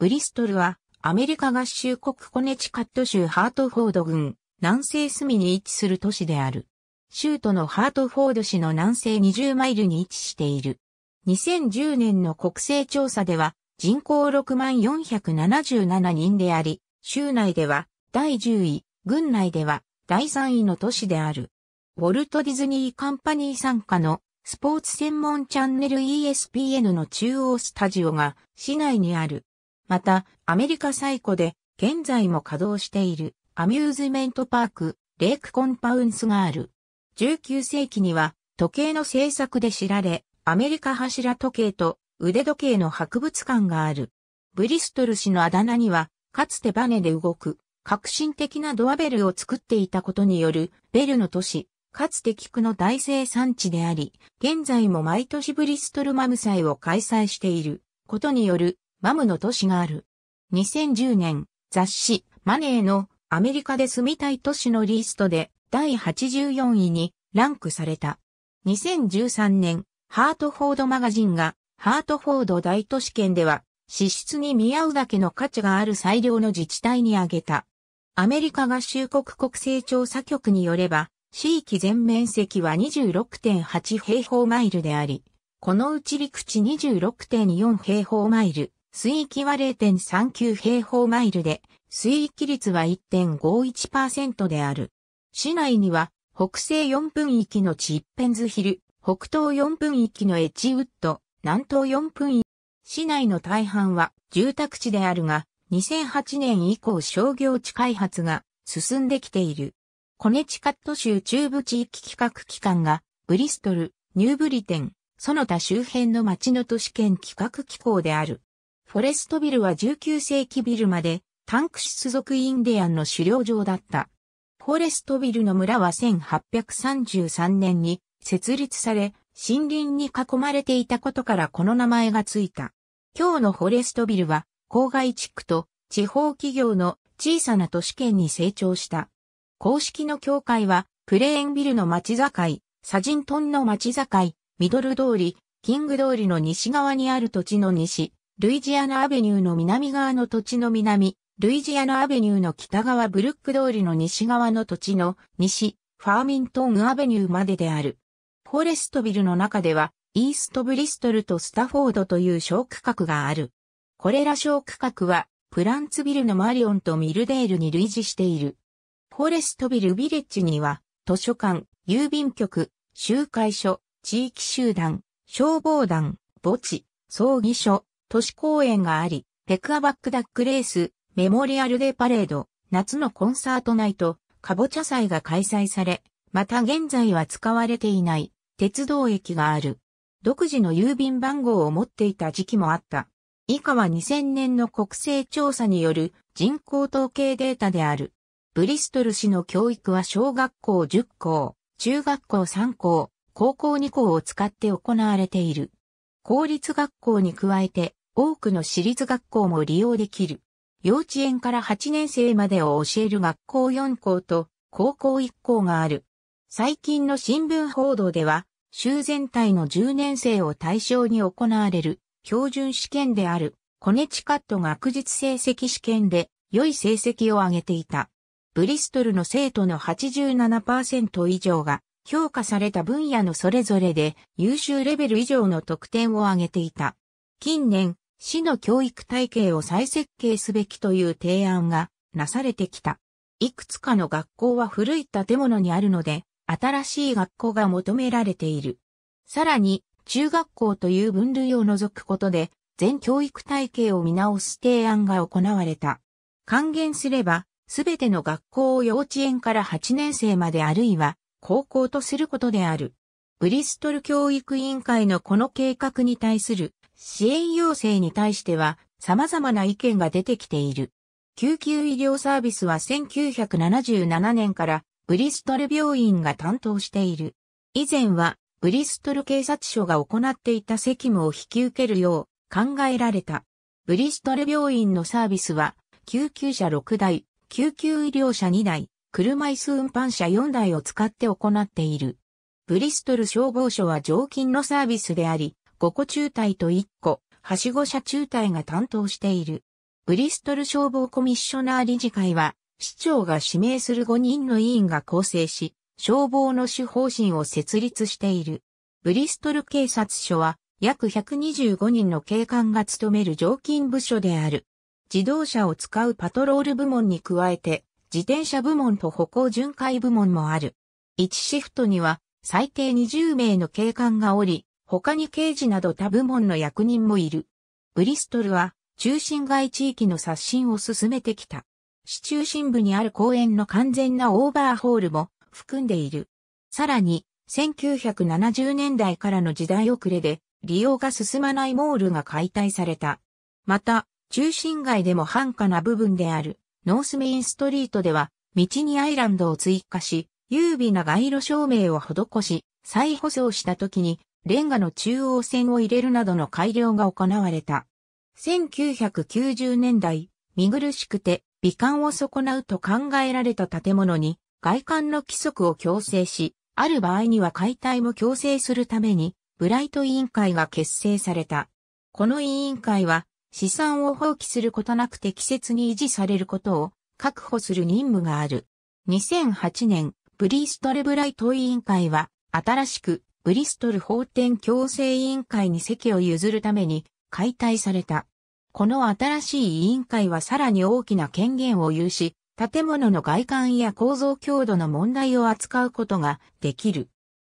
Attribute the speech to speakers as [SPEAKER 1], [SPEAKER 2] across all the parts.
[SPEAKER 1] ブリストルは、アメリカ合衆国コネチカット州ハートフォード郡、南西隅に位置する都市である。州都のハートフォード市の南西20マイルに位置している。2010年の国勢調査では、人口6477人であり、州内では第10位、郡内では第3位の都市である。ウォルト・ディズニー・カンパニー参加のスポーツ専門チャンネル ESPN の中央スタジオが市内にあるまた、アメリカ最古で、現在も稼働している、アミューズメントパーク、レイクコンパウンスがある。19世紀には、時計の制作で知られ、アメリカ柱時計と腕時計の博物館がある。ブリストル氏のあだ名には、かつてバネで動く、革新的なドアベルを作っていたことによる、ベルの都市、かつて菊の大生産地であり、現在も毎年ブリストルマム祭を開催していることによるマムの都市がある。2010年、雑誌、マネーのアメリカで住みたい都市のリストで第84位にランクされた。2013年、ハートフォードマガジンがハートフォード大都市圏では支出に見合うだけの価値がある最良の自治体に挙げた。アメリカ合衆国国勢調査局によれば、地域全面積は26.8平方マイルであり、このうち陸地26.4平方マイル、水域は0.39平方マイルで、水域率は1.51%である。市内には、北西4分域のチッペンズヒル、北東4分域のエチウッド、南東4分域。市内の大半は住宅地であるが、2008年以降商業地開発が進んできている。コネチカット州中部地域企画機関が、ブリストル、ニューブリテン、その他周辺の町の都市圏企画機構である。フォレストビルは19世紀ビルまで、タンク出族インディアンの狩猟場だった。フォレストビルの村は1833年に設立され、森林に囲まれていたことからこの名前がついた。今日のフォレストビルは、郊外地区と地方企業の小さな都市圏に成長した。公式の境界は、プレーンビルの町境、サジントンの町境、ミドル通り、キング通りの西側にある土地の西、ルイジアナアベニューの南側の土地の南、ルイジアナアベニューの北側ブルック通りの西側の土地の西、ファーミントンアベニューまでである。フォレストビルの中では、イーストブリストルとスタフォードという小区画がある。これら小区画は、プランツビルのマリオンとミルデールに類似している。フォレストビルビレッジには、図書館、郵便局、集会所、地域集団、消防団、墓地、葬儀所、都市公園があり、ペクアバックダックレース、メモリアルデパレード、夏のコンサートナイト、カボチャ祭が開催され、また現在は使われていない鉄道駅がある。独自の郵便番号を持っていた時期もあった。以下は2000年の国勢調査による人口統計データである。ブリストル市の教育は小学校10校、中学校3校、高校2校を使って行われている。公立学校に加えて多くの私立学校も利用できる。幼稚園から8年生までを教える学校4校と高校1校がある。最近の新聞報道では、州全体の10年生を対象に行われる標準試験であるコネチカット学術成績試験で良い成績を上げていた。ブリストルの生徒の87%以上が評価された分野のそれぞれで優秀レベル以上の得点を上げていた。近年、市の教育体系を再設計すべきという提案がなされてきた。いくつかの学校は古い建物にあるので、新しい学校が求められている。さらに、中学校という分類を除くことで、全教育体系を見直す提案が行われた。還元すれば、すべての学校を幼稚園から8年生まであるいは、高校とすることである。ブリストル教育委員会のこの計画に対する支援要請に対しては様々な意見が出てきている。救急医療サービスは1977年からブリストル病院が担当している。以前はブリストル警察署が行っていた責務を引き受けるよう考えられた。ブリストル病院のサービスは救急車6台、救急医療車2台、車椅子運搬車4台を使って行っている。ブリストル消防署は常勤のサービスであり、5個中隊と1個、はしご車中隊が担当している。ブリストル消防コミッショナー理事会は、市長が指名する5人の委員が構成し、消防の主方針を設立している。ブリストル警察署は、約125人の警官が務める常勤部署である。自動車を使うパトロール部門に加えて、自転車部門と歩行巡回部門もある。1シフトには最低20名の警官がおり、他に刑事など他部門の役人もいる。ブリストルは中心街地域の刷新を進めてきた。市中心部にある公園の完全なオーバーホールも含んでいる。さらに、1970年代からの時代遅れで利用が進まないモールが解体された。また、中心街でも繁華な部分であるノースメインストリートでは道にアイランドを追加し、優美な街路照明を施し、再舗装した時にレンガの中央線を入れるなどの改良が行われた。1990年代、見苦しくて美観を損なうと考えられた建物に外観の規則を強制し、ある場合には解体も強制するために、ブライト委員会が結成された。この委員会は、資産を放棄することなく適切に維持されることを確保する任務がある。2008年、ブリーストレブライト委員会は、新しくブリストル法典強制委員会に席を譲るために解体された。この新しい委員会はさらに大きな権限を有し、建物の外観や構造強度の問題を扱うことができる。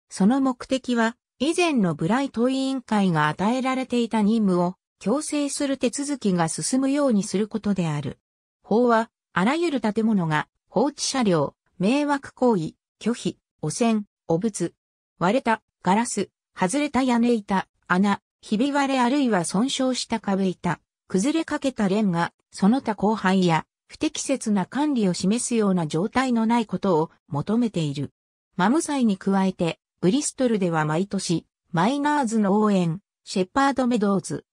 [SPEAKER 1] その目的は、以前のブライト委員会が与えられていた任務を強制する手続きが進むようにすることである。法は、あらゆる建物が放置車両、迷惑行為、拒否、汚染、汚物、割れた、ガラス、外れた屋根板、穴、ひび割れあるいは損傷した壁板、崩れかけたレンガ、その他後輩や、不適切な管理を示すような状態のないことを求めている。マム祭に加えて、ブリストルでは毎年、マイナーズの応援、シェパードメドーズ。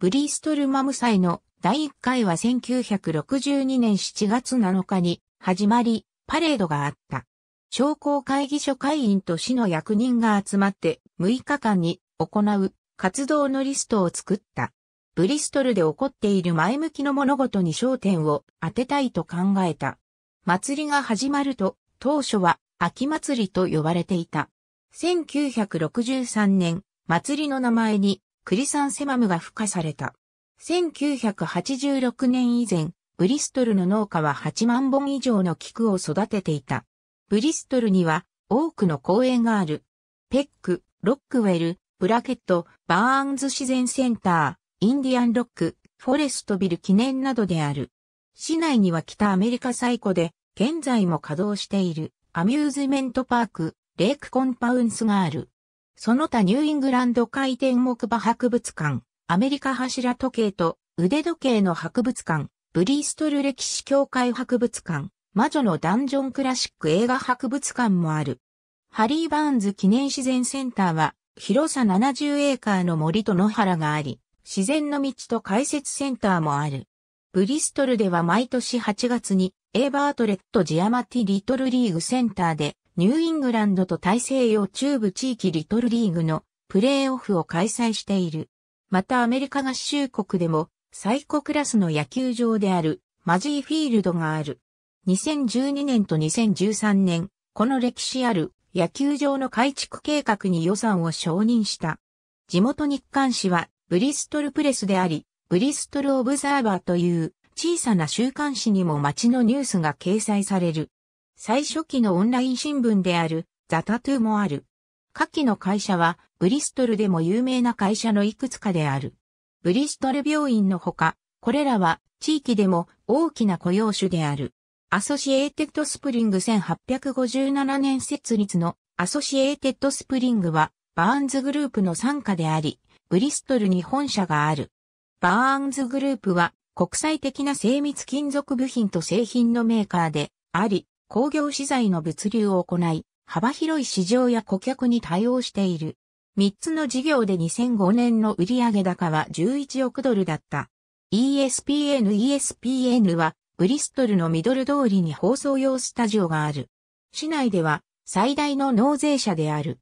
[SPEAKER 1] ブリストルマム祭の第1回は1962年7月7日に始まり、パレードがあった。商工会議所会員と市の役人が集まって6日間に行う活動のリストを作った。ブリストルで起こっている前向きの物事に焦点を当てたいと考えた。祭りが始まると、当初は秋祭りと呼ばれていた。1963年、祭りの名前にクリサンセマムが付加された。1986年以前、ブリストルの農家は8万本以上の菊を育てていた。ブリストルには多くの公園がある。ペック、ロックウェル、ブラケット、バーンズ自然センター、インディアンロック、フォレストビル記念などである。市内には北アメリカ最古で、現在も稼働しているアミューズメントパーク、レイクコンパウンスがある。その他ニューイングランド回転木馬博物館、アメリカ柱時計と腕時計の博物館、ブリストル歴史協会博物館、魔女のダンジョンクラシック映画博物館もある。ハリー・バーンズ記念自然センターは、広さ70エーカーの森と野原があり、自然の道と解説センターもある。ブリストルでは毎年8月に、エーバートレット・ジアマティ・リトルリーグセンターで、ニューイングランドと大西洋中部地域リトルリーグのプレーオフを開催している。またアメリカ合衆国でも最古クラスの野球場であるマジーフィールドがある。2012年と2013年、この歴史ある野球場の改築計画に予算を承認した。地元日刊誌はブリストルプレスであり、ブリストルオブザーバーという小さな週刊誌にも街のニュースが掲載される。最初期のオンライン新聞であるザタトゥーもある。下記の会社はブリストルでも有名な会社のいくつかである。ブリストル病院のほか、これらは地域でも大きな雇用種である。アソシエーテッドスプリング1857年設立のアソシエーテッドスプリングはバーンズグループの参加であり、ブリストルに本社がある。バーンズグループは国際的な精密金属部品と製品のメーカーであり、工業資材の物流を行い、幅広い市場や顧客に対応している。3つの事業で2005年の売上高は11億ドルだった。ESPN ESPN はブリストルのミドル通りに放送用スタジオがある。市内では最大の納税者である。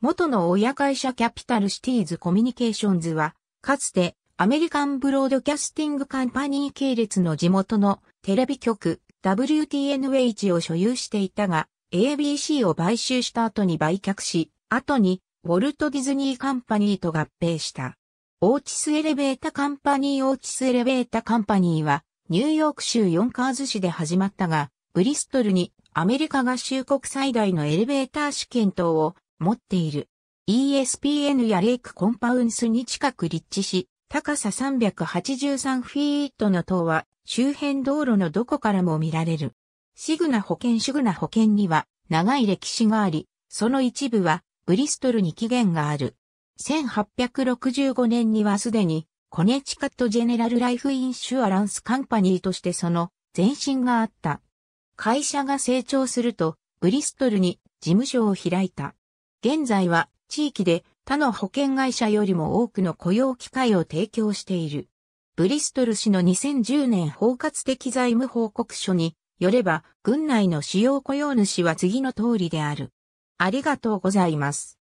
[SPEAKER 1] 元の親会社キャピタルシティーズコミュニケーションズは、かつてアメリカンブロードキャスティングカンパニー系列の地元のテレビ局 WTNH を所有していたが、ABC を買収した後に売却し、後にウォルト・ディズニー・カンパニーと合併した。オーチス・エレベータ・カンパニー・オーチス・エレベータ・カンパニーは、ニューヨーク州ヨンカーズ市で始まったが、ブリストルにアメリカ合衆国最大のエレベーター試験等を持っている。ESPN やレイクコンパウンスに近く立地し、高さ383フィートの塔は周辺道路のどこからも見られる。シグナ保険シグナ保険には長い歴史があり、その一部はブリストルに起源がある。1865年にはすでにコネチカットジェネラルライフインシュアランスカンパニーとしてその前身があった。会社が成長すると、ブリストルに事務所を開いた。現在は地域で他の保険会社よりも多くの雇用機会を提供している。ブリストル市の2010年包括的財務報告書によれば、軍内の主要雇用主は次の通りである。ありがとうございます。